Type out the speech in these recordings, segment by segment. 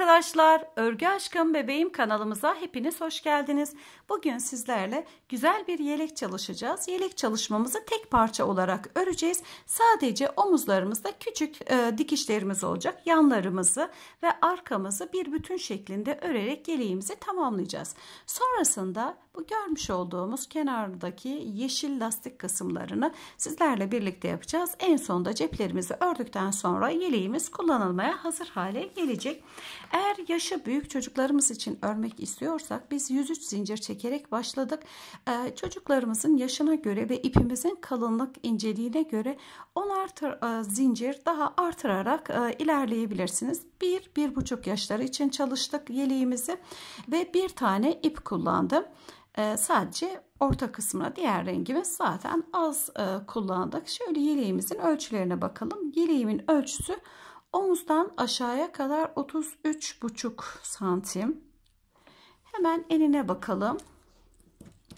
arkadaşlar, Örgü Aşkım Bebeğim kanalımıza hepiniz hoş geldiniz. Bugün sizlerle güzel bir yelek çalışacağız. Yelek çalışmamızı tek parça olarak öreceğiz. Sadece omuzlarımızda küçük e, dikişlerimiz olacak. Yanlarımızı ve arkamızı bir bütün şeklinde örerek yeleğimizi tamamlayacağız. Sonrasında bu görmüş olduğumuz kenardaki yeşil lastik kısımlarını sizlerle birlikte yapacağız. En sonunda ceplerimizi ördükten sonra yeleğimiz kullanılmaya hazır hale gelecek. Eğer yaşı büyük çocuklarımız için örmek istiyorsak biz 103 zincir çekerek başladık. Ee, çocuklarımızın yaşına göre ve ipimizin kalınlık inceliğine göre 10 artır, e, zincir daha artırarak e, ilerleyebilirsiniz. 1-1,5 yaşları için çalıştık yeleğimizi ve bir tane ip kullandım. Ee, sadece orta kısmına diğer rengimiz zaten az e, kullandık. Şöyle yeleğimizin ölçülerine bakalım. Yeleğimin ölçüsü omuzdan aşağıya kadar 33,5 santim. Hemen enine bakalım.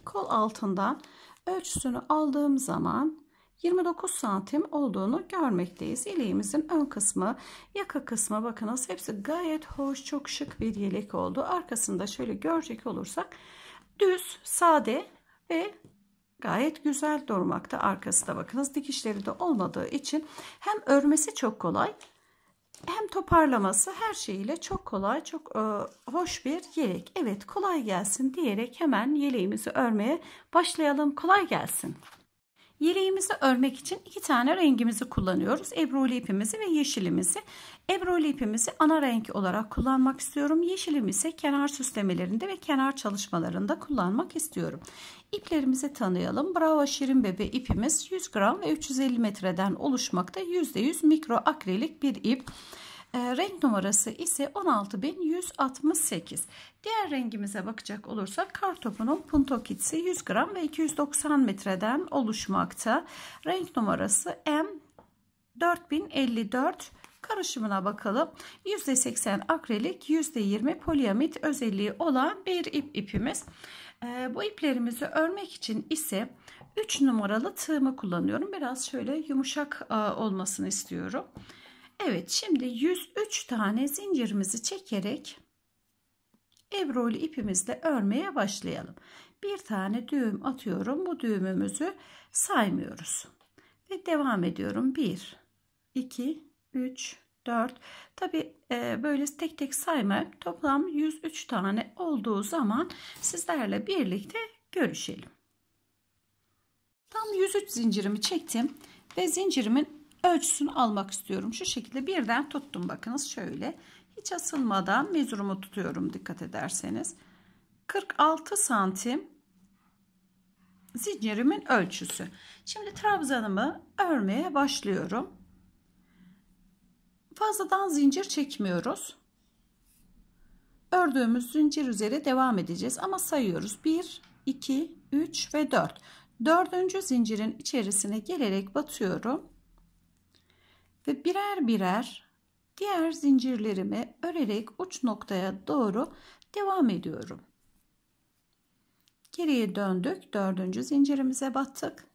Kol altından ölçüsünü aldığım zaman 29 santim olduğunu görmekteyiz. Yeleğimizin ön kısmı, yaka kısmı bakınız hepsi gayet hoş, çok şık bir yelek oldu. Arkasında şöyle görecek olursak Düz, sade ve gayet güzel durmakta. Arkası da bakınız dikişleri de olmadığı için hem örmesi çok kolay hem toparlaması her şeyiyle çok kolay, çok e, hoş bir yelek. Evet kolay gelsin diyerek hemen yeleğimizi örmeye başlayalım. Kolay gelsin. Yeleğimizi örmek için iki tane rengimizi kullanıyoruz. Ebroli ipimizi ve yeşilimizi. Ebroli ipimizi ana renk olarak kullanmak istiyorum. Yeşilimi ise kenar süslemelerinde ve kenar çalışmalarında kullanmak istiyorum. İplerimizi tanıyalım. Bravo Şirin Bebe ipimiz 100 gram ve 350 metreden oluşmakta %100 mikro akrilik bir ip. Ee, renk numarası ise 16168. Diğer rengimize bakacak olursak kartopunun punto kitsi 100 gram ve 290 metreden oluşmakta. Renk numarası M 4054 karışımına bakalım. %80 akrilik, %20 poliamit özelliği olan bir ip ipimiz. Ee, bu iplerimizi örmek için ise 3 numaralı tığımı kullanıyorum. Biraz şöyle yumuşak e, olmasını istiyorum. Evet şimdi 103 tane zincirimizi çekerek ebrolu ipimizle örmeye başlayalım. Bir tane düğüm atıyorum. Bu düğümümüzü saymıyoruz. Ve devam ediyorum. 1, 2, 3, 4. Tabi e, böyle tek tek sayma toplam 103 tane olduğu zaman sizlerle birlikte görüşelim. Tam 103 zincirimi çektim ve zincirimin ölçüsünü almak istiyorum. Şu şekilde birden tuttum bakınız şöyle. Hiç asılmadan mezurumu tutuyorum dikkat ederseniz. 46 santim zincirimin ölçüsü. Şimdi trabzanımı örmeye başlıyorum. Fazladan zincir çekmiyoruz. Ördüğümüz zincir üzeri devam edeceğiz ama sayıyoruz. 1, 2, 3 ve 4. Dördüncü zincirin içerisine gelerek batıyorum ve birer birer diğer zincirlerimi örerek uç noktaya doğru devam ediyorum. Geriye döndük. Dördüncü zincirimize battık.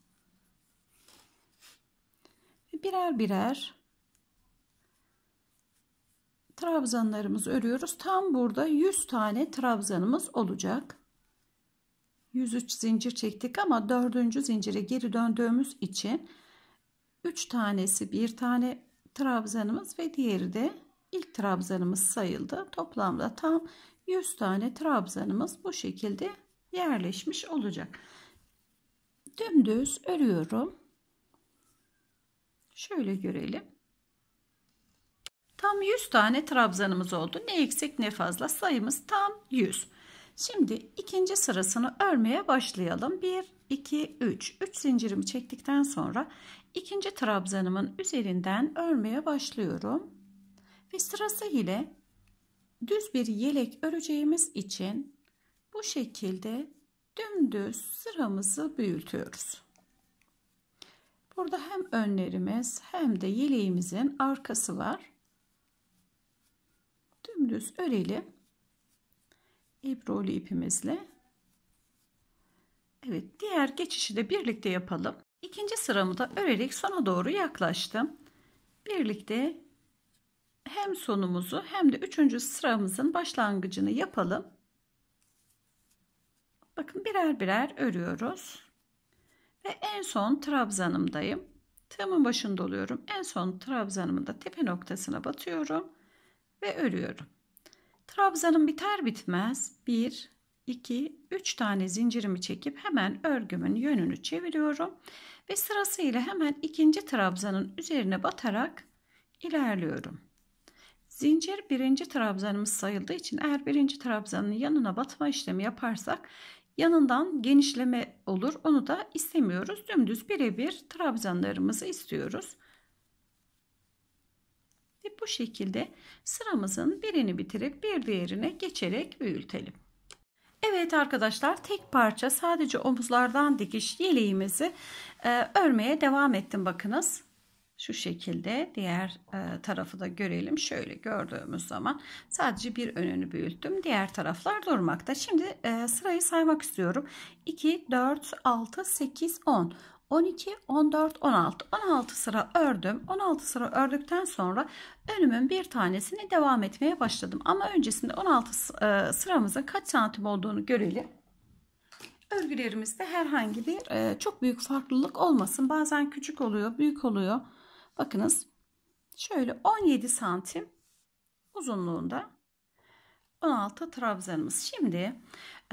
Ve birer birer trabzanlarımızı örüyoruz. Tam burada 100 tane trabzanımız olacak. 103 zincir çektik ama dördüncü zincire geri döndüğümüz için 3 tanesi bir tane trabzanımız ve diğeri de ilk trabzanımız sayıldı. Toplamda tam 100 tane trabzanımız bu şekilde yerleşmiş olacak. Dümdüz örüyorum. Şöyle görelim. Tam 100 tane trabzanımız oldu. Ne eksik ne fazla sayımız tam 100. Şimdi ikinci sırasını örmeye başlayalım. 1, 2, 3. 3 zincirimi çektikten sonra ikinci trabzanımın üzerinden örmeye başlıyorum. Ve sırasıyla düz bir yelek öreceğimiz için bu şekilde dümdüz sıramızı büyütüyoruz. Burada hem önlerimiz hem de yeleğimizin arkası var. Dümdüz örelim. İbroli ipimizle. Evet diğer geçişi de birlikte yapalım. İkinci sıramı da örerek sona doğru yaklaştım. Birlikte hem sonumuzu hem de üçüncü sıramızın başlangıcını yapalım. Bakın birer birer örüyoruz. Ve en son trabzanımdayım. Tığımın başında oluyorum. En son trabzanımın da tepe noktasına batıyorum ve örüyorum. Trabzanım biter bitmez 1, 2, 3 tane zincirimi çekip hemen örgümün yönünü çeviriyorum ve sırasıyla hemen ikinci trabzanın üzerine batarak ilerliyorum. Zincir birinci trabzanımız sayıldığı için eğer birinci trabzanın yanına batma işlemi yaparsak yanından genişleme olur. Onu da istemiyoruz. Dümdüz birebir trabzanlarımızı istiyoruz. Ve bu şekilde sıramızın birini bitirip bir diğerine geçerek büyütelim. Evet arkadaşlar tek parça sadece omuzlardan dikiş yeleğimizi e, örmeye devam ettim bakınız. Şu şekilde diğer e, tarafı da görelim. Şöyle gördüğümüz zaman sadece bir önünü büyüttüm. Diğer taraflar durmakta. Şimdi e, sırayı saymak istiyorum. 2, 4, 6, 8, 10. 12, 14, 16. 16 sıra ördüm. 16 sıra ördükten sonra önümün bir tanesini devam etmeye başladım. Ama öncesinde 16 e, sıramızın kaç santim olduğunu görelim. Örgülerimizde herhangi bir e, çok büyük farklılık olmasın. Bazen küçük oluyor, büyük oluyor. Bakınız şöyle 17 santim uzunluğunda 16 trabzanımız. Şimdi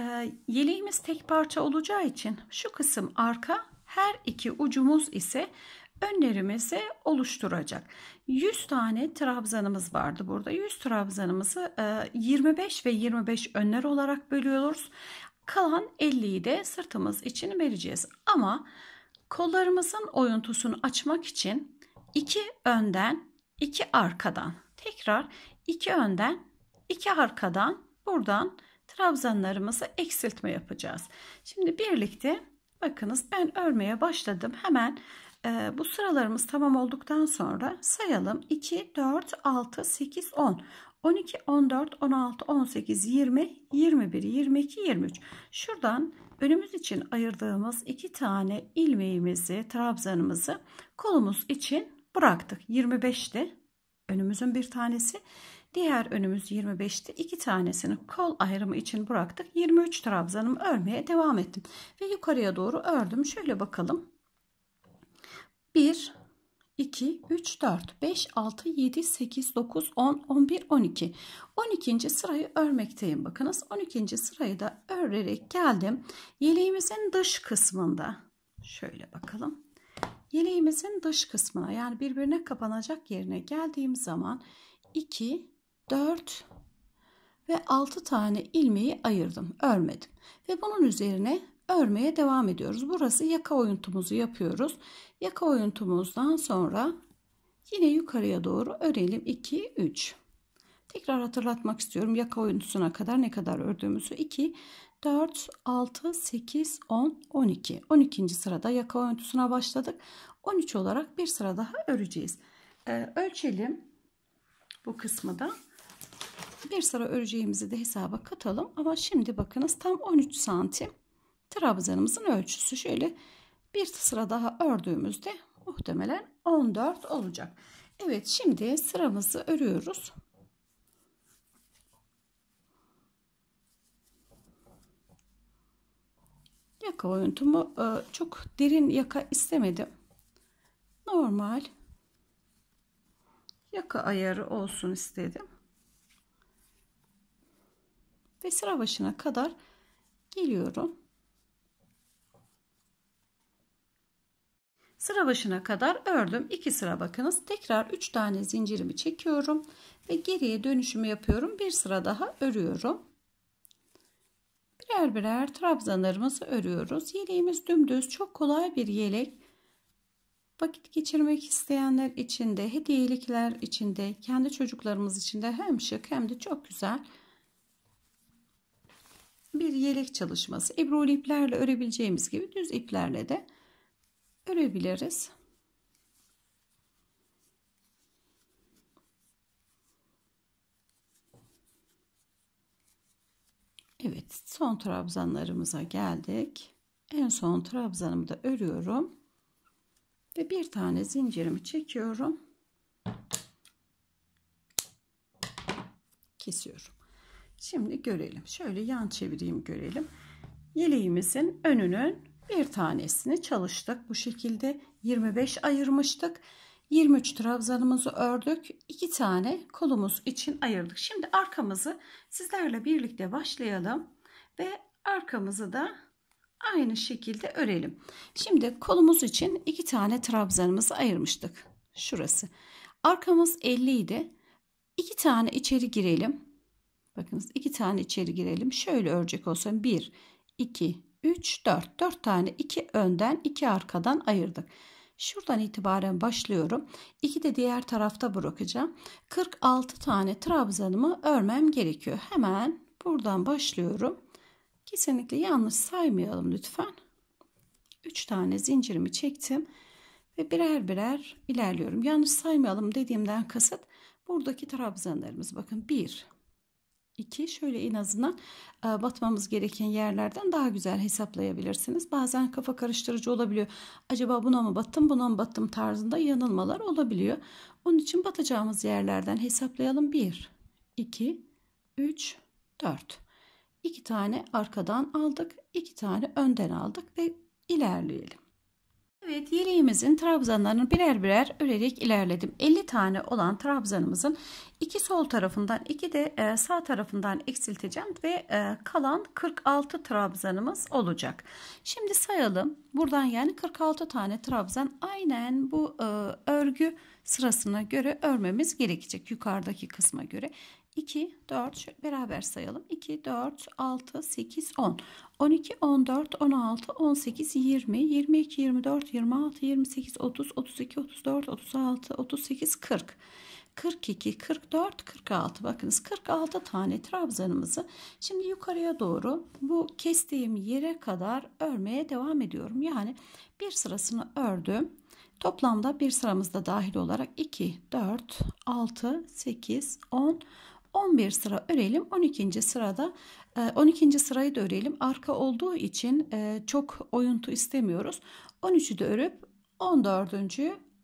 e, yeleğimiz tek parça olacağı için şu kısım arka her iki ucumuz ise önlerimizi oluşturacak. 100 tane trabzanımız vardı burada. 100 trabzanımızı 25 e, ve 25 önler olarak bölüyoruz. Kalan 50'yi de sırtımız için vereceğiz. Ama kollarımızın oyuntusunu açmak için 2 önden 2 arkadan tekrar 2 önden 2 arkadan buradan trabzanlarımızı eksiltme yapacağız. Şimdi birlikte Bakınız ben örmeye başladım. Hemen e, bu sıralarımız tamam olduktan sonra sayalım. 2, 4, 6, 8, 10. 12, 14, 16, 18, 20, 21, 22, 23. Şuradan önümüz için ayırdığımız iki tane ilmeğimizi, trabzanımızı kolumuz için bıraktık. 25'ti önümüzün bir tanesi. Diğer önümüz 25'ti. iki tanesini kol ayrımı için bıraktık. 23 trabzanımı örmeye devam ettim. Ve yukarıya doğru ördüm. Şöyle bakalım. 1 2 3 4 5 6 7 8 9 10 11 12 12. sırayı örmekteyim bakınız 12. sırayı da örerek geldim yeleğimizin dış kısmında şöyle bakalım yeleğimizin dış kısmına yani birbirine kapanacak yerine geldiğim zaman 2 4 ve 6 tane ilmeği ayırdım. Örmedim. Ve bunun üzerine örmeye devam ediyoruz. Burası yaka oyuntumuzu yapıyoruz. Yaka oyuntumuzdan sonra yine yukarıya doğru örelim. 2 3 Tekrar hatırlatmak istiyorum. Yaka oyuntusuna kadar ne kadar ördüğümüzü 2 4 6 8 10 12. 12. sırada yaka oyuntusuna başladık. 13 olarak bir sıra daha öreceğiz. Ee, ölçelim bu kısmı da. Bir sıra öreceğimizi de hesaba katalım. Ama şimdi bakınız tam 13 santim trabzanımızın ölçüsü. Şöyle bir sıra daha ördüğümüzde muhtemelen 14 olacak. Evet şimdi sıramızı örüyoruz. Yaka oyuntumu e, çok derin yaka istemedim. Normal yaka ayarı olsun istedim ve sıra başına kadar geliyorum. Sıra başına kadar ördüm. 2 sıra bakınız. Tekrar 3 tane zincirimi çekiyorum ve geriye dönüşümü yapıyorum. Bir sıra daha örüyorum. Birer birer trabzanlarımızı örüyoruz. Yeleğimiz dümdüz, çok kolay bir yelek. Vakit geçirmek isteyenler için de, hediyelikler için de, kendi çocuklarımız için de hem şık hem de çok güzel bir yelek çalışması. Ebrol iplerle örebileceğimiz gibi düz iplerle de örebiliriz. Evet son trabzanlarımıza geldik. En son trabzanımı da örüyorum. Ve bir tane zincirimi çekiyorum. Kesiyorum. Şimdi görelim. Şöyle yan çevireyim görelim. Yeleğimizin önünün bir tanesini çalıştık. Bu şekilde 25 ayırmıştık. 23 trabzanımızı ördük. 2 tane kolumuz için ayırdık. Şimdi arkamızı sizlerle birlikte başlayalım. Ve arkamızı da aynı şekilde örelim. Şimdi kolumuz için 2 tane trabzanımızı ayırmıştık. Şurası. Arkamız 50 idi. 2 tane içeri girelim. Bakınız iki tane içeri girelim. Şöyle örecek olsun. 1, 2, 3, 4. 4 tane 2 önden 2 arkadan ayırdık. Şuradan itibaren başlıyorum. 2 de diğer tarafta bırakacağım. 46 tane trabzanımı örmem gerekiyor. Hemen buradan başlıyorum. Kesinlikle yanlış saymayalım lütfen. 3 tane zincirimi çektim ve birer birer ilerliyorum. Yanlış saymayalım dediğimden kasıt buradaki trabzanlarımız. Bakın 1 2 şöyle en azından e, batmamız gereken yerlerden daha güzel hesaplayabilirsiniz. Bazen kafa karıştırıcı olabiliyor. Acaba buna mı battım buna mı battım tarzında yanılmalar olabiliyor. Onun için batacağımız yerlerden hesaplayalım. 1, 2, 3, 4. 2 tane arkadan aldık. 2 tane önden aldık ve ilerleyelim. Evet yeleğimizin trabzanlarını birer birer örerek ilerledim. 50 tane olan trabzanımızın iki sol tarafından iki de e, sağ tarafından eksilteceğim ve e, kalan 46 trabzanımız olacak. Şimdi sayalım. Buradan yani 46 tane trabzan aynen bu e, örgü sırasına göre örmemiz gerekecek yukarıdaki kısma göre. 2, 4 şöyle beraber sayalım. 2, 4, 6, 8, 10. 12, 14, 16, 18, 20, 22, 24, 26, 28, 30, 32, 34, 36, 38, 40. 42, 44, 46. Bakınız 46 tane trabzanımızı şimdi yukarıya doğru bu kestiğim yere kadar örmeye devam ediyorum. Yani bir sırasını ördüm. Toplamda bir sıramızda dahil olarak 2, 4, 6, 8, 10, 11 sıra örelim 12. sırada 12. E, sırayı da örelim arka olduğu için e, çok oyuntu istemiyoruz 13'ü de örüp 14.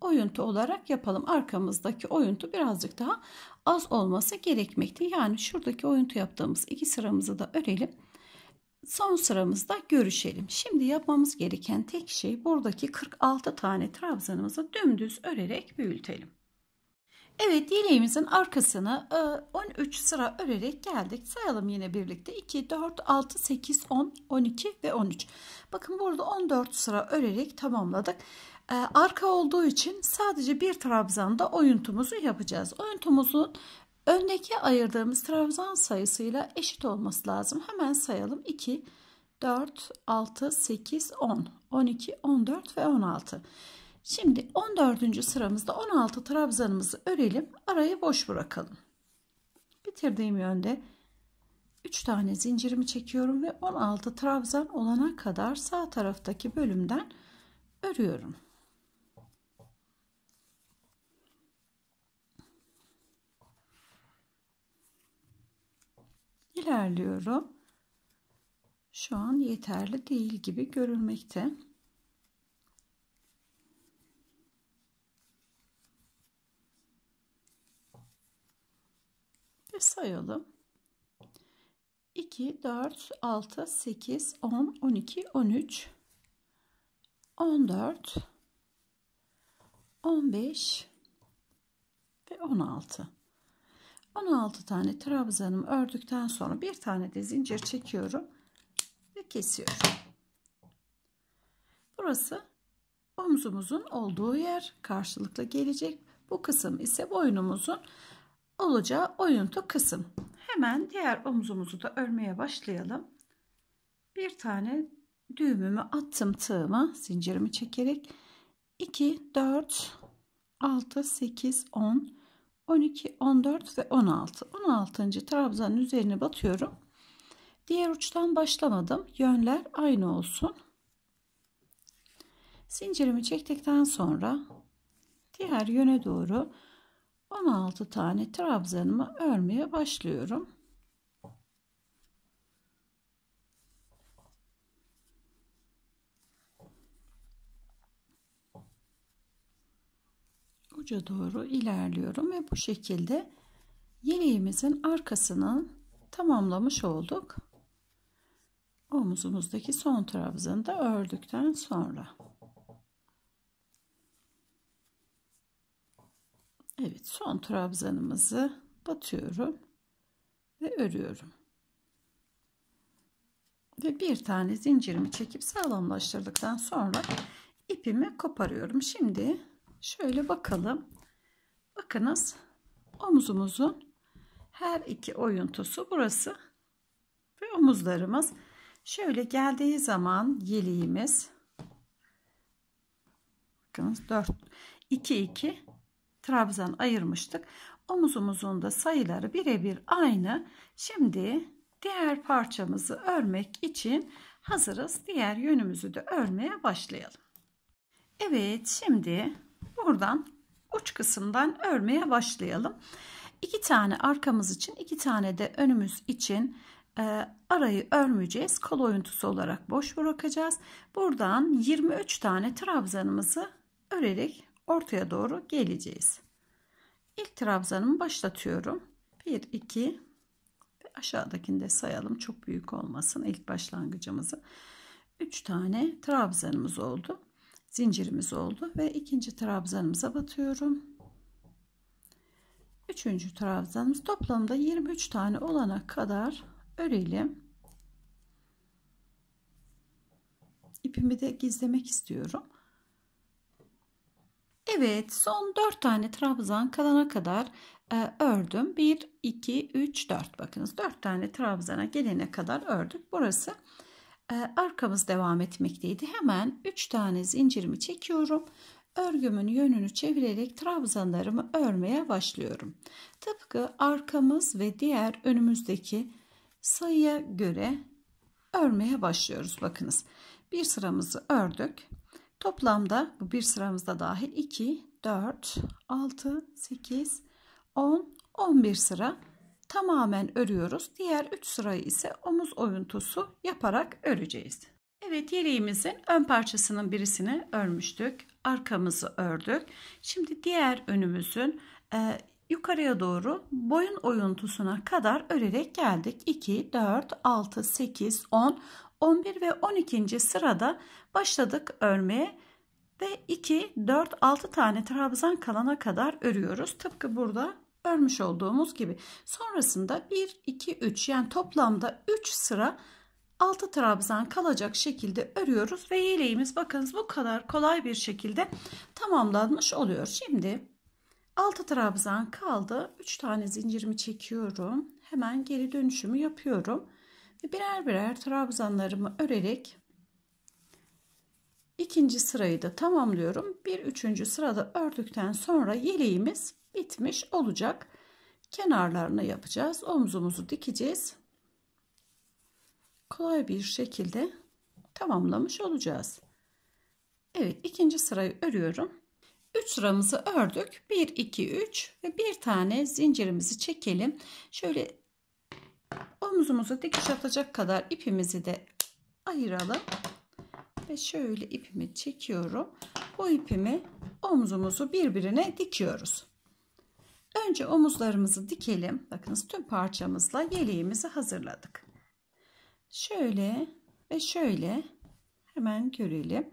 oyuntu olarak yapalım arkamızdaki oyuntu birazcık daha az olması gerekmekte yani şuradaki oyuntu yaptığımız iki sıramızı da örelim son sıramızda görüşelim. Şimdi yapmamız gereken tek şey buradaki 46 tane trabzanımızı dümdüz örerek büyütelim. Evet yeleğimizin arkasını 13 e, sıra örerek geldik. Sayalım yine birlikte. 2, 4, 6, 8, 10, 12 ve 13. Bakın burada 14 sıra örerek tamamladık. E, arka olduğu için sadece bir trabzanda oyuntumuzu yapacağız. Oyuntumuzun öndeki ayırdığımız trabzan sayısıyla eşit olması lazım. Hemen sayalım. 2, 4, 6, 8, 10, 12, 14 ve 16. 16. Şimdi 14. sıramızda 16 trabzanımızı örelim. Arayı boş bırakalım. Bitirdiğim yönde 3 tane zincirimi çekiyorum ve 16 trabzan olana kadar sağ taraftaki bölümden örüyorum. İlerliyorum. Şu an yeterli değil gibi görülmekte. Şimdi sayalım. 2, 4, 6, 8, 10, 12, 13, 14, 15 ve 16. 16 tane trabzanımı ördükten sonra bir tane de zincir çekiyorum ve kesiyorum. Burası omzumuzun olduğu yer karşılıklı gelecek. Bu kısım ise boynumuzun olacağı oyuntu kısım. Hemen diğer omzumuzu da örmeye başlayalım. Bir tane düğümümü attım tığıma zincirimi çekerek 2 4 6 8 10 12 14 ve 16 16. trabzanın üzerine batıyorum diğer uçtan başlamadım yönler aynı olsun zincirimi çektikten sonra diğer yöne doğru 16 tane trabzanımı örmeye başlıyorum. uca doğru ilerliyorum ve bu şekilde yeleğimizin arkasını tamamlamış olduk. Omuzumuzdaki son trabzanı da ördükten sonra. Evet son trabzanımızı batıyorum ve örüyorum. Ve bir tane zincirimi çekip sağlamlaştırdıktan sonra ipimi koparıyorum. Şimdi şöyle bakalım. Bakınız omuzumuzun her iki oyuntusu burası ve omuzlarımız şöyle geldiği zaman yeleğimiz bakınız 4 2 2 trabzan ayırmıştık. Omuz omuzun da sayıları birebir aynı. Şimdi diğer parçamızı örmek için hazırız. Diğer yönümüzü de örmeye başlayalım. Evet şimdi buradan uç kısımdan örmeye başlayalım. İki tane arkamız için iki tane de önümüz için e, arayı örmeyeceğiz. Kol oyuntusu olarak boş bırakacağız. Buradan 23 tane trabzanımızı örerek ortaya doğru geleceğiz. İlk trabzanımı başlatıyorum. 1 2 ve aşağıdakini de sayalım. Çok büyük olmasın ilk başlangıcımızı. 3 tane trabzanımız oldu. Zincirimiz oldu ve ikinci trabzanımıza batıyorum. Üçüncü trabzanımız toplamda 23 tane olana kadar örelim. İpimi de gizlemek istiyorum. Evet son 4 tane trabzan kalana kadar e, ördüm. 1, 2, 3, 4 bakınız 4 tane trabzana gelene kadar ördük. Burası e, arkamız devam etmekteydi. Hemen 3 tane zincirimi çekiyorum. Örgümün yönünü çevirerek trabzanlarımı örmeye başlıyorum. Tıpkı arkamız ve diğer önümüzdeki sayıya göre örmeye başlıyoruz. Bakınız bir sıramızı ördük. Toplamda bu bir sıramızda dahil 2, 4, 6, 8, 10, 11 sıra tamamen örüyoruz. Diğer 3 sırayı ise omuz oyuntusu yaparak öreceğiz. Evet yeleğimizin ön parçasının birisini örmüştük. Arkamızı ördük. Şimdi diğer önümüzün e, yukarıya doğru boyun oyuntusuna kadar örerek geldik. 2, 4, 6, 8, 10, 11 ve 12. sırada başladık örmeye ve 2, 4, 6 tane trabzan kalana kadar örüyoruz. Tıpkı burada örmüş olduğumuz gibi. Sonrasında 1, 2, 3 yani toplamda 3 sıra 6 trabzan kalacak şekilde örüyoruz ve yeleğimiz bakınız bu kadar kolay bir şekilde tamamlanmış oluyor. Şimdi 6 trabzan kaldı. 3 tane zincirimi çekiyorum. Hemen geri dönüşümü yapıyorum birer birer trabzanlarımı örerek ikinci sırayı da tamamlıyorum. Bir üçüncü sırada ördükten sonra yeleğimiz bitmiş olacak. Kenarlarını yapacağız. Omzumuzu dikeceğiz. Kolay bir şekilde tamamlamış olacağız. Evet ikinci sırayı örüyorum. 3 sıramızı ördük. 1, 2, 3 ve bir tane zincirimizi çekelim. Şöyle omuzumuzu dikiş atacak kadar ipimizi de ayıralım. Ve şöyle ipimi çekiyorum. Bu ipimi omzumuzu birbirine dikiyoruz. Önce omuzlarımızı dikelim. Bakınız tüm parçamızla yeleğimizi hazırladık. Şöyle ve şöyle hemen görelim.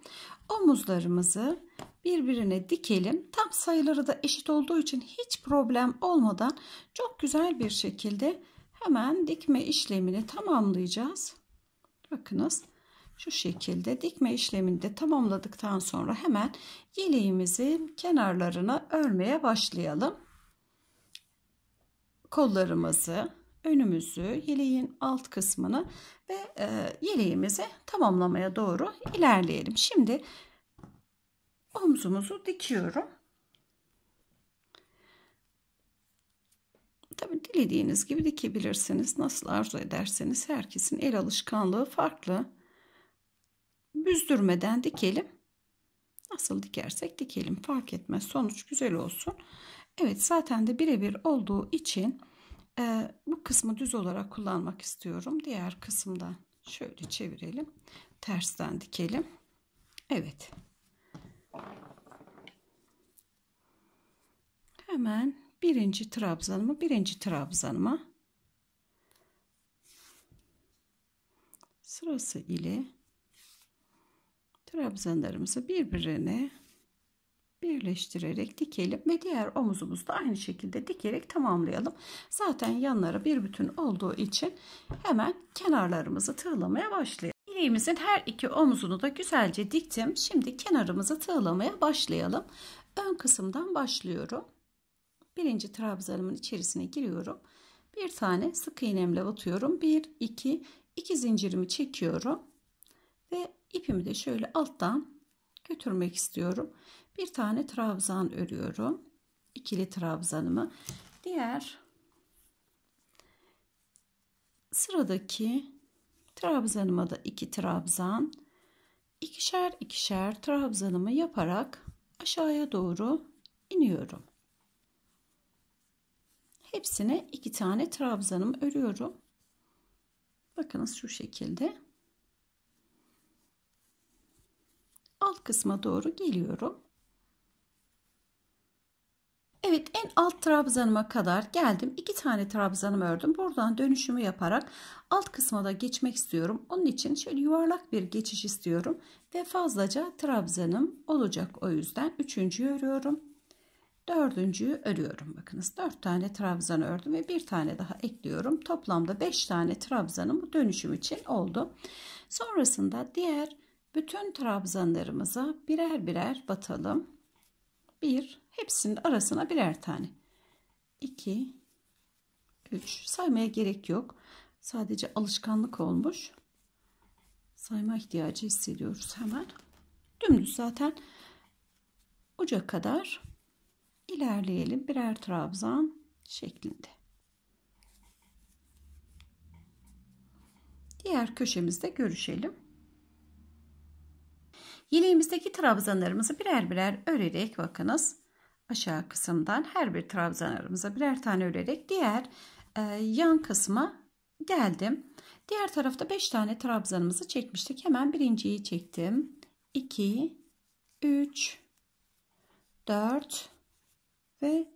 Omuzlarımızı birbirine dikelim. Tam sayıları da eşit olduğu için hiç problem olmadan çok güzel bir şekilde hemen dikme işlemini tamamlayacağız. Bakınız şu şekilde dikme işlemini de tamamladıktan sonra hemen yeleğimizi kenarlarına örmeye başlayalım. Kollarımızı, önümüzü, yeleğin alt kısmını ve e, yeleğimizi tamamlamaya doğru ilerleyelim. Şimdi omzumuzu dikiyorum. Tabii dilediğiniz gibi dikebilirsiniz. Nasıl arzu ederseniz herkesin el alışkanlığı farklı. Büzdürmeden dikelim. Nasıl dikersek dikelim fark etmez. Sonuç güzel olsun. Evet zaten de birebir olduğu için e, bu kısmı düz olarak kullanmak istiyorum. Diğer kısımdan şöyle çevirelim. Tersten dikelim. Evet. Hemen birinci trabzanımı birinci trabzanıma sırası ile trabzanlarımızı birbirine birleştirerek dikelim ve diğer omuzumuzu da aynı şekilde dikerek tamamlayalım. Zaten yanları bir bütün olduğu için hemen kenarlarımızı tığlamaya başlayalım. İliğimizin her iki omuzunu da güzelce diktim. Şimdi kenarımızı tığlamaya başlayalım. Ön kısımdan başlıyorum birinci trabzanımın içerisine giriyorum. Bir tane sık iğnemle batıyorum. 1, 2, 2 zincirimi çekiyorum. Ve ipimi de şöyle alttan götürmek istiyorum. Bir tane trabzan örüyorum. İkili trabzanımı. Diğer sıradaki trabzanıma da iki trabzan ikişer ikişer trabzanımı yaparak aşağıya doğru iniyorum. Hepsine iki tane trabzanımı örüyorum. Bakınız şu şekilde. Alt kısma doğru geliyorum. Evet en alt trabzanıma kadar geldim. İki tane trabzanımı ördüm. Buradan dönüşümü yaparak alt kısma da geçmek istiyorum. Onun için şöyle yuvarlak bir geçiş istiyorum. Ve fazlaca trabzanım olacak. O yüzden üçüncü örüyorum. Dördüncüyü örüyorum. Bakınız dört tane trabzan ördüm ve bir tane daha ekliyorum. Toplamda beş tane trabzanım bu dönüşüm için oldu. Sonrasında diğer bütün trabzanlarımıza birer birer batalım. Bir, hepsinin arasına birer tane. İki, üç. Saymaya gerek yok. Sadece alışkanlık olmuş. Sayma ihtiyacı hissediyoruz hemen. Dümdüz zaten uca kadar ilerleyelim birer trabzan şeklinde. Diğer köşemizde görüşelim. Yeleğimizdeki trabzanlarımızı birer birer örerek bakınız aşağı kısımdan her bir trabzan birer tane örerek diğer e, yan kısma geldim. Diğer tarafta 5 tane trabzanımızı çekmiştik. Hemen birinciyi çektim. 2 3 4 ve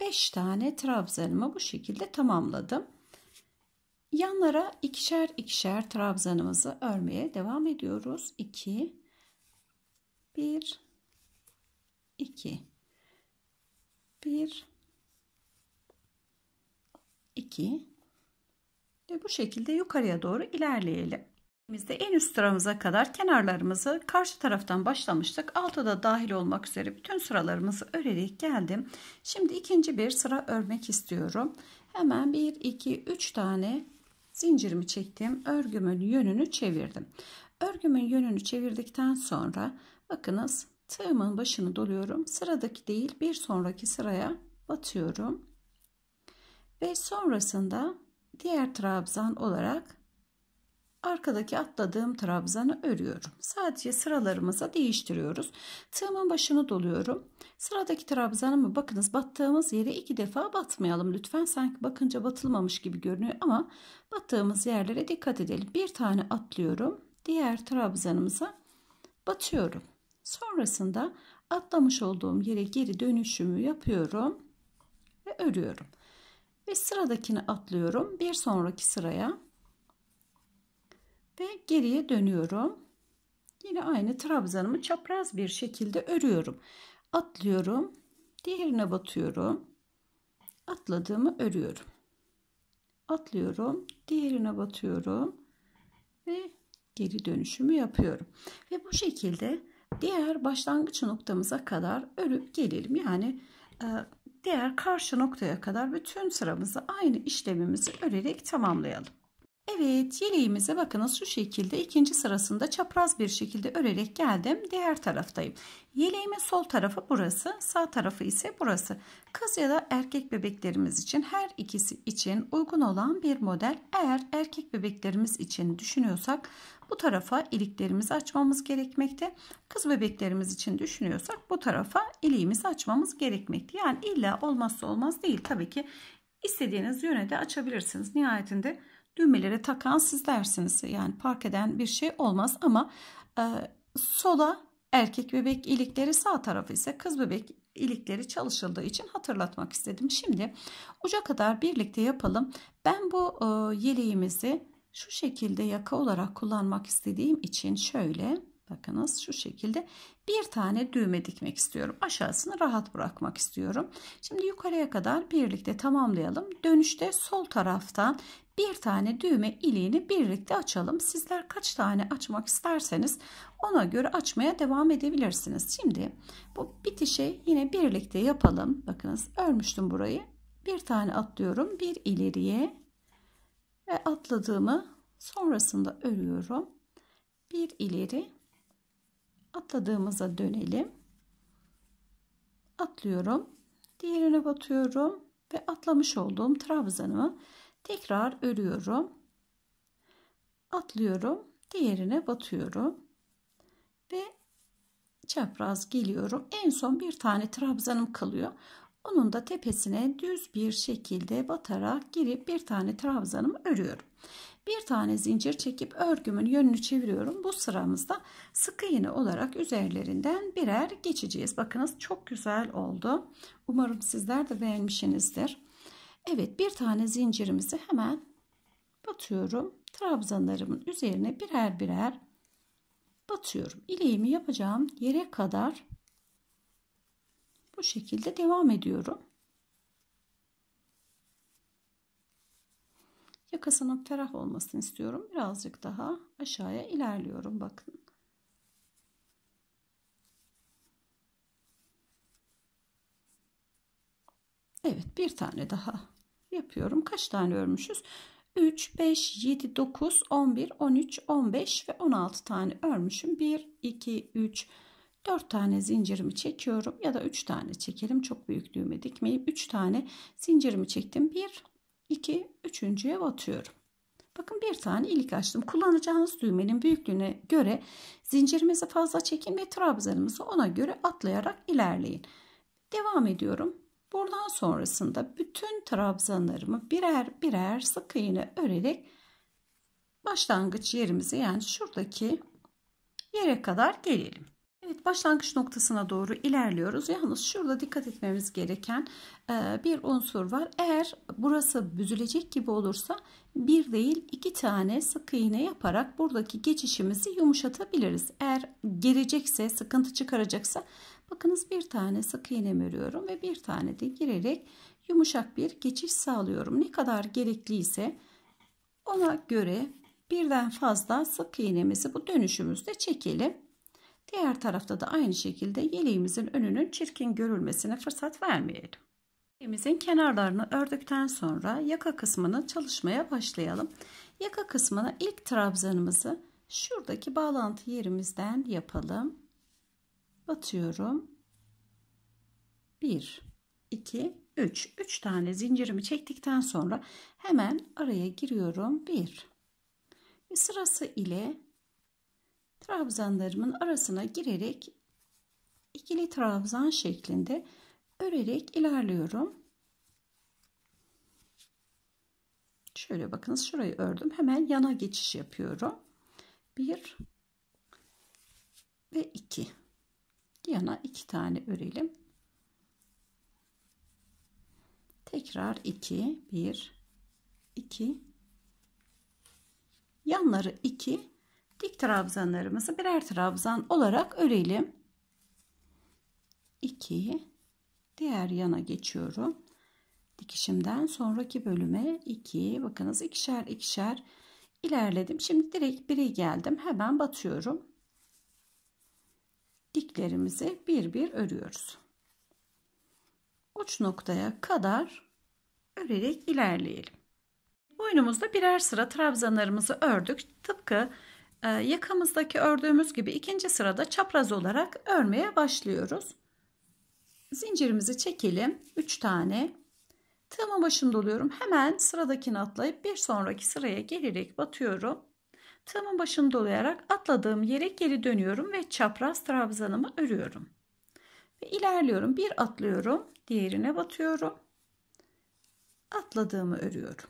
5 tane trabzanımı bu şekilde tamamladım. Yanlara ikişer ikişer trabzanımızı örmeye devam ediyoruz. 2 1 2 1 2 ve bu şekilde yukarıya doğru ilerleyelim. Bizde en üst sıramıza kadar kenarlarımızı karşı taraftan başlamıştık. Alta da dahil olmak üzere bütün sıralarımızı örerek geldim. Şimdi ikinci bir sıra örmek istiyorum. Hemen 1, 2, 3 tane zincirimi çektim. Örgümün yönünü çevirdim. Örgümün yönünü çevirdikten sonra bakınız tığımın başını doluyorum. Sıradaki değil bir sonraki sıraya batıyorum. Ve sonrasında diğer trabzan olarak arkadaki atladığım trabzanı örüyorum. Sadece sıralarımıza değiştiriyoruz. Tığımın başını doluyorum. Sıradaki trabzanımı bakınız battığımız yere iki defa batmayalım. Lütfen sanki bakınca batılmamış gibi görünüyor ama battığımız yerlere dikkat edelim. Bir tane atlıyorum. Diğer trabzanımıza batıyorum. Sonrasında atlamış olduğum yere geri dönüşümü yapıyorum ve örüyorum. Ve sıradakini atlıyorum. Bir sonraki sıraya ve geriye dönüyorum. Yine aynı trabzanımı çapraz bir şekilde örüyorum. Atlıyorum. Diğerine batıyorum. Atladığımı örüyorum. Atlıyorum. Diğerine batıyorum. Ve geri dönüşümü yapıyorum. Ve bu şekilde diğer başlangıç noktamıza kadar örüp gelelim. Yani e, diğer karşı noktaya kadar bütün sıramızı aynı işlemimizi örerek tamamlayalım. Evet yeleğimize bakınız şu şekilde ikinci sırasında çapraz bir şekilde örerek geldim. Diğer taraftayım. Yeleğimin sol tarafı burası sağ tarafı ise burası. Kız ya da erkek bebeklerimiz için her ikisi için uygun olan bir model. Eğer erkek bebeklerimiz için düşünüyorsak bu tarafa iliklerimizi açmamız gerekmekte. Kız bebeklerimiz için düşünüyorsak bu tarafa iliğimizi açmamız gerekmekte. Yani illa olmazsa olmaz değil tabii ki istediğiniz yöne de açabilirsiniz. Nihayetinde düğmelere takan sizlersiniz. Yani park eden bir şey olmaz ama e, sola erkek bebek ilikleri sağ tarafı ise kız bebek ilikleri çalışıldığı için hatırlatmak istedim. Şimdi uca kadar birlikte yapalım. Ben bu e, yeleğimizi şu şekilde yaka olarak kullanmak istediğim için şöyle bakınız şu şekilde bir tane düğme dikmek istiyorum. Aşağısını rahat bırakmak istiyorum. Şimdi yukarıya kadar birlikte tamamlayalım. Dönüşte sol taraftan bir tane düğme iliğini birlikte açalım. Sizler kaç tane açmak isterseniz ona göre açmaya devam edebilirsiniz. Şimdi bu bitişi yine birlikte yapalım. Bakınız örmüştüm burayı. Bir tane atlıyorum. Bir ileriye ve atladığımı sonrasında örüyorum. Bir ileri atladığımıza dönelim. Atlıyorum. Diğerine batıyorum ve atlamış olduğum trabzanımı Tekrar örüyorum. Atlıyorum. Diğerine batıyorum. Ve çapraz geliyorum. En son bir tane trabzanım kalıyor. Onun da tepesine düz bir şekilde batarak girip bir tane trabzanımı örüyorum. Bir tane zincir çekip örgümün yönünü çeviriyorum. Bu sıramızda sık iğne olarak üzerlerinden birer geçeceğiz. Bakınız çok güzel oldu. Umarım sizler de beğenmişsinizdir. Evet bir tane zincirimizi hemen batıyorum. Trabzanlarımın üzerine birer birer batıyorum. İleğimi yapacağım yere kadar bu şekilde devam ediyorum. Yakasının ferah olmasını istiyorum. Birazcık daha aşağıya ilerliyorum. Bakın. Evet bir tane daha yapıyorum. Kaç tane örmüşüz? 3, 5, 7, 9, 11, 13, 15 ve 16 tane örmüşüm. 1, 2, 3, 4 tane zincirimi çekiyorum ya da 3 tane çekelim. Çok büyük düğme dikmeyip 3 tane zincirimi çektim. 1, 2, 3.ye batıyorum. Bakın bir tane ilik açtım. Kullanacağınız düğmenin büyüklüğüne göre zincirimizi fazla çekin ve trabzanımızı ona göre atlayarak ilerleyin. Devam ediyorum. Buradan sonrasında bütün trabzanlarımı birer birer sık iğne örerek başlangıç yerimize yani şuradaki yere kadar gelelim. Evet başlangıç noktasına doğru ilerliyoruz. Yalnız şurada dikkat etmemiz gereken e, bir unsur var. Eğer burası büzülecek gibi olursa bir değil iki tane sık iğne yaparak buradaki geçişimizi yumuşatabiliriz. Eğer gelecekse sıkıntı çıkaracaksa Bakınız bir tane sık iğnem örüyorum ve bir tane de girerek yumuşak bir geçiş sağlıyorum. Ne kadar gerekliyse ona göre birden fazla sık iğnemizi bu dönüşümüzde çekelim. Diğer tarafta da aynı şekilde yeleğimizin önünün çirkin görülmesine fırsat vermeyelim. Yeleğimizin kenarlarını ördükten sonra yaka kısmını çalışmaya başlayalım. Yaka kısmına ilk trabzanımızı şuradaki bağlantı yerimizden yapalım. Atıyorum. 1 2 3 3 tane zincirimi çektikten sonra hemen araya giriyorum. 1 ve sırası ile trabzanlarımın arasına girerek ikili trabzan şeklinde örerek ilerliyorum. Şöyle bakınız şurayı ördüm. Hemen yana geçiş yapıyorum. 1 ve 2 yana iki tane örelim tekrar 2 1 2 yanları 2 dik trabzanlarımızı birer trabzan olarak örelim 2 diğer yana geçiyorum dikişimden sonraki bölüme 2 bakınız ikişer ikişer ilerledim şimdi direkt 1'e geldim hemen batıyorum diklerimizi bir bir örüyoruz. Uç noktaya kadar örerek ilerleyelim. Boynumuzda birer sıra trabzanlarımızı ördük. Tıpkı e, yakamızdaki ördüğümüz gibi ikinci sırada çapraz olarak örmeye başlıyoruz. Zincirimizi çekelim. 3 tane. Tığımın başında oluyorum. Hemen sıradakini atlayıp bir sonraki sıraya gelerek batıyorum. Tığımın başını dolayarak atladığım yere geri dönüyorum ve çapraz trabzanımı örüyorum. Ve ilerliyorum. Bir atlıyorum, diğerine batıyorum. Atladığımı örüyorum.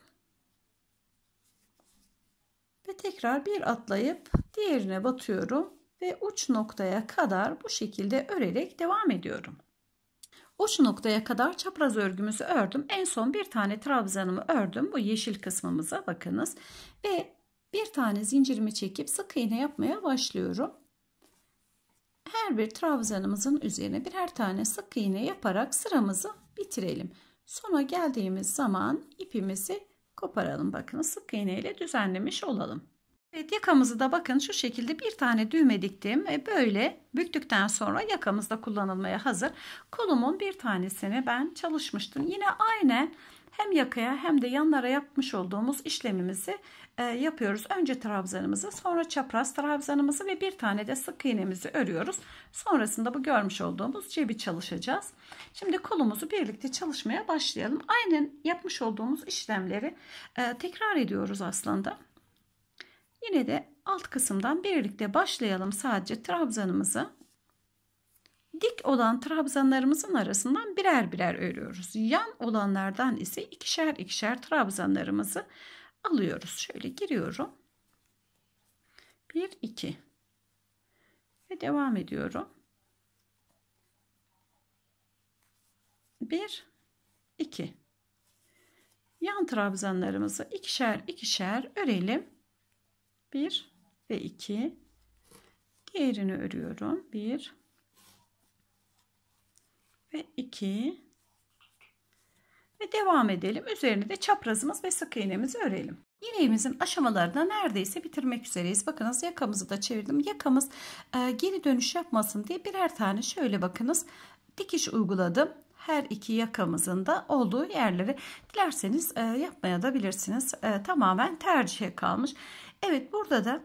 Ve tekrar bir atlayıp diğerine batıyorum ve uç noktaya kadar bu şekilde örerek devam ediyorum. Uç noktaya kadar çapraz örgümüzü ördüm. En son bir tane trabzanımı ördüm. Bu yeşil kısmımıza bakınız. Ve bir tane zincirimi çekip sık iğne yapmaya başlıyorum. Her bir trabzanımızın üzerine birer tane sık iğne yaparak sıramızı bitirelim. Sona geldiğimiz zaman ipimizi koparalım. Bakın sık iğne ile düzenlemiş olalım. Evet yakamızı da bakın şu şekilde bir tane düğme diktim ve böyle büktükten sonra yakamızda kullanılmaya hazır. Kolumun bir tanesini ben çalışmıştım. Yine aynen hem yakaya hem de yanlara yapmış olduğumuz işlemimizi e, yapıyoruz. Önce trabzanımızı sonra çapraz trabzanımızı ve bir tane de sık iğnemizi örüyoruz. Sonrasında bu görmüş olduğumuz cebi çalışacağız. Şimdi kolumuzu birlikte çalışmaya başlayalım. Aynen yapmış olduğumuz işlemleri e, tekrar ediyoruz aslında. Yine de alt kısımdan birlikte başlayalım sadece trabzanımızı dik olan trabzanlarımızın arasından birer birer örüyoruz. Yan olanlardan ise ikişer ikişer trabzanlarımızı alıyoruz. Şöyle giriyorum. 1 2 ve devam ediyorum. 1 2 Yan trabzanlarımızı ikişer ikişer örelim. 1 ve 2 Diğerini örüyorum. 1 ve 2 ve devam edelim. Üzerine de çaprazımız ve sık iğnemizi örelim. Yeleğimizin aşamalarını neredeyse bitirmek üzereyiz. Bakınız yakamızı da çevirdim. Yakamız e, geri dönüş yapmasın diye birer tane şöyle bakınız dikiş uyguladım. Her iki yakamızın da olduğu yerleri dilerseniz e, yapmaya da bilirsiniz. E, tamamen tercihe kalmış. Evet burada da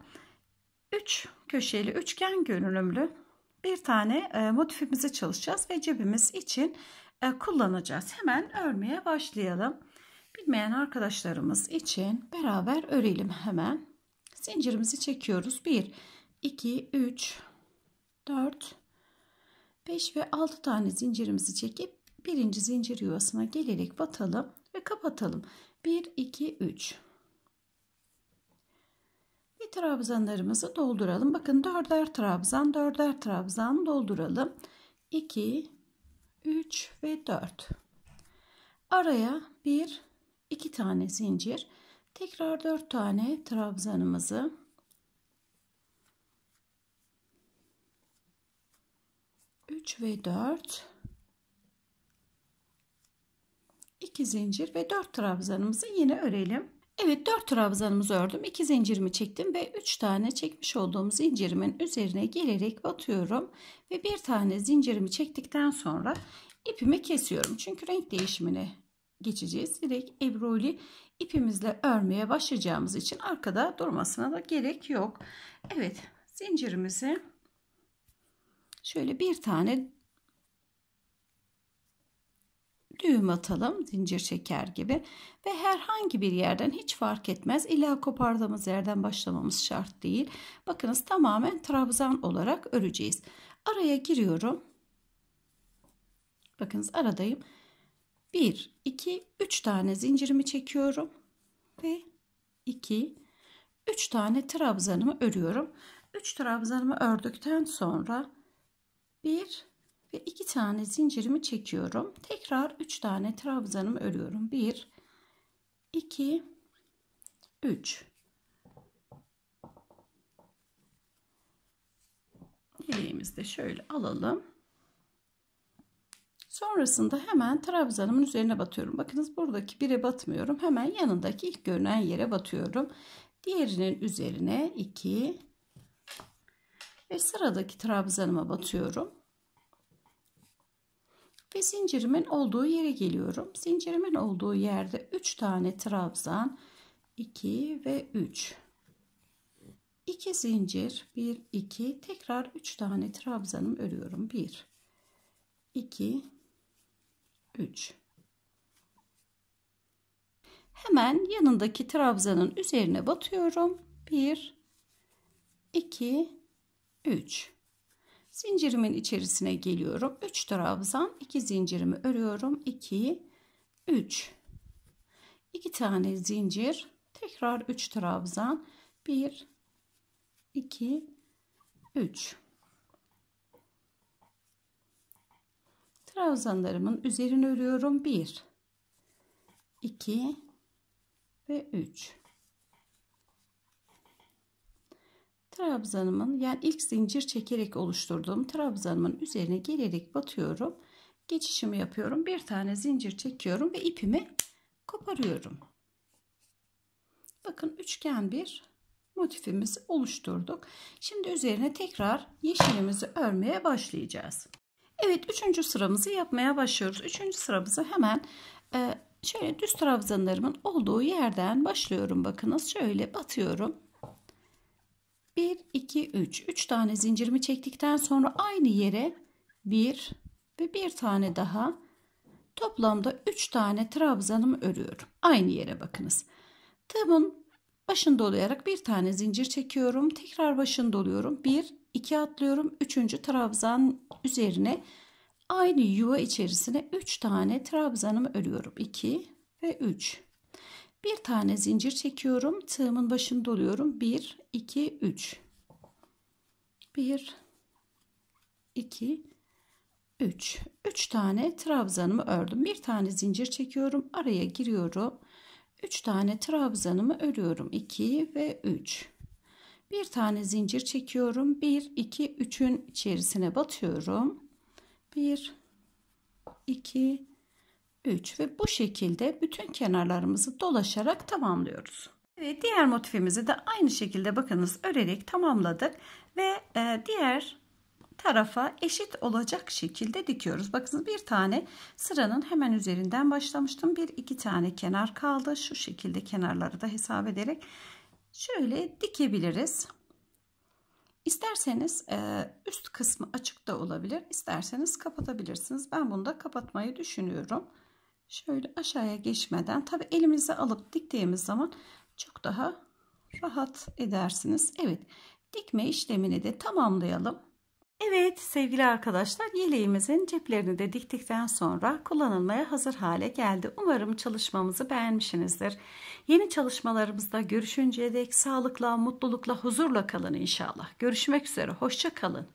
3 köşeli üçgen görünümlü bir tane e, motifimizi çalışacağız ve cebimiz için e, kullanacağız. Hemen örmeye başlayalım. Bilmeyen arkadaşlarımız için beraber örelim hemen. Zincirimizi çekiyoruz. 1, 2, 3, 4, 5 ve 6 tane zincirimizi çekip birinci zincir yuvasına gelerek batalım ve kapatalım. 1, 2, 3. Şimdi trabzanlarımızı dolduralım. Bakın dörder trabzan, dörder trabzan dolduralım. 2, 3 ve 4. Araya 1, 2 tane zincir. Tekrar 4 tane trabzanımızı Üç ve dört 2 zincir ve 4 trabzanımızı yine örelim. Evet 4 trabzanımızı ördüm. 2 zincirimi çektim ve 3 tane çekmiş olduğum zincirimin üzerine gelerek batıyorum. Ve bir tane zincirimi çektikten sonra ipimi kesiyorum. Çünkü renk değişimine geçeceğiz. Direkt ebroli ipimizle örmeye başlayacağımız için arkada durmasına da gerek yok. Evet zincirimizi şöyle bir tane düğüm atalım zincir çeker gibi ve herhangi bir yerden hiç fark etmez illa kopardığımız yerden başlamamız şart değil. Bakınız tamamen trabzan olarak öreceğiz. Araya giriyorum. Bakınız aradayım. 1, 2, 3 tane zincirimi çekiyorum ve 2, 3 tane trabzanımı örüyorum. 3 trabzanımı ördükten sonra 1, ve iki tane zincirimi çekiyorum. Tekrar üç tane trabzanımı örüyorum. Bir, iki, üç. Yeleğimizi de şöyle alalım. Sonrasında hemen trabzanımın üzerine batıyorum. Bakınız buradaki bire batmıyorum. Hemen yanındaki ilk görünen yere batıyorum. Diğerinin üzerine 2 ve sıradaki trabzanıma batıyorum. Ve zincirimin olduğu yere geliyorum. Zincirimin olduğu yerde 3 tane trabzan 2 ve 3. 2 zincir 1 2 tekrar 3 tane trabzanım örüyorum. 1 2 3 Hemen yanındaki trabzanın üzerine batıyorum. 1 2 3 Zincirimin içerisine geliyorum. 3 trabzan 2 zincirimi örüyorum. 2 3 2 tane zincir tekrar 3 trabzan 1 2 3 trabzanlarımın üzerine örüyorum 1 2 ve 3 trabzanımın yani ilk zincir çekerek oluşturduğum trabzanımın üzerine gelerek batıyorum. Geçişimi yapıyorum. Bir tane zincir çekiyorum ve ipimi koparıyorum. Bakın üçgen bir motifimizi oluşturduk. Şimdi üzerine tekrar yeşilimizi örmeye başlayacağız. Evet üçüncü sıramızı yapmaya başlıyoruz. Üçüncü sıramızı hemen e, şöyle düz trabzanlarımın olduğu yerden başlıyorum. Bakınız şöyle batıyorum 1, 2, 3. 3 tane zincirimi çektikten sonra aynı yere 1 ve bir tane daha toplamda 3 tane trabzanımı örüyorum. Aynı yere bakınız. Tığımın başını dolayarak bir tane zincir çekiyorum. Tekrar başını doluyorum. 1, 2 atlıyorum. 3. trabzan üzerine aynı yuva içerisine 3 tane trabzanımı örüyorum. 2 ve 3. Bir tane zincir çekiyorum. Tığımın başını doluyorum. 1, 2, 3. 1, 2, 3. 3 tane trabzanımı ördüm. Bir tane zincir çekiyorum. Araya giriyorum. 3 tane trabzanımı örüyorum. 2 ve 3. Bir tane zincir çekiyorum. 1, 2, 3'ün içerisine batıyorum. 1, 2, 3 ve bu şekilde bütün kenarlarımızı dolaşarak tamamlıyoruz. Evet diğer motifimizi de aynı şekilde bakınız örerek tamamladık ve e, diğer tarafa eşit olacak şekilde dikiyoruz. Bakınız bir tane sıranın hemen üzerinden başlamıştım. Bir iki tane kenar kaldı. Şu şekilde kenarları da hesap ederek şöyle dikebiliriz. İsterseniz e, üst kısmı açık da olabilir. İsterseniz kapatabilirsiniz. Ben bunu da kapatmayı düşünüyorum şöyle aşağıya geçmeden tabi elimize alıp diktiğimiz zaman çok daha rahat edersiniz. Evet dikme işlemini de tamamlayalım. Evet sevgili arkadaşlar yeleğimizin ceplerini de diktikten sonra kullanılmaya hazır hale geldi. Umarım çalışmamızı beğenmişsinizdir. Yeni çalışmalarımızda görüşünceye dek sağlıkla, mutlulukla, huzurla kalın inşallah. Görüşmek üzere, hoşça kalın.